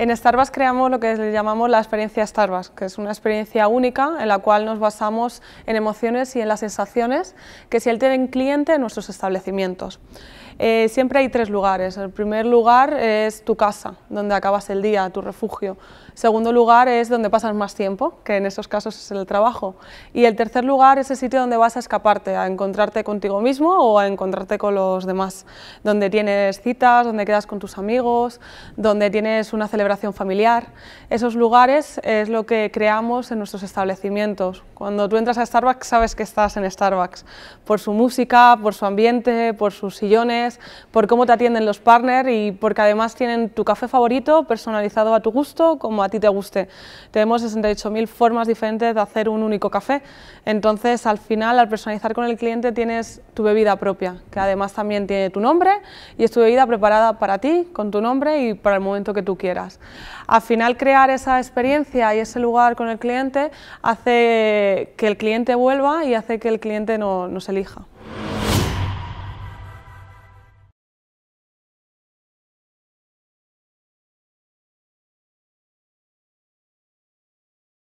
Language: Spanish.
En Starbucks creamos lo que le llamamos la experiencia Starbucks, que es una experiencia única en la cual nos basamos en emociones y en las sensaciones que si sienten cliente en nuestros establecimientos. Eh, siempre hay tres lugares. El primer lugar es tu casa, donde acabas el día, tu refugio. Segundo lugar es donde pasas más tiempo, que en esos casos es el trabajo. Y el tercer lugar es el sitio donde vas a escaparte, a encontrarte contigo mismo o a encontrarte con los demás, donde tienes citas, donde quedas con tus amigos, donde tienes una celebración familiar. Esos lugares es lo que creamos en nuestros establecimientos. Cuando tú entras a Starbucks sabes que estás en Starbucks, por su música, por su ambiente, por sus sillones, por cómo te atienden los partners y porque además tienen tu café favorito personalizado a tu gusto, como a ti te guste. Tenemos 68.000 formas diferentes de hacer un único café, entonces al final al personalizar con el cliente tienes tu bebida propia, que además también tiene tu nombre y es tu bebida preparada para ti, con tu nombre y para el momento que tú quieras. Al final crear esa experiencia y ese lugar con el cliente hace que el cliente vuelva y hace que el cliente nos, elija.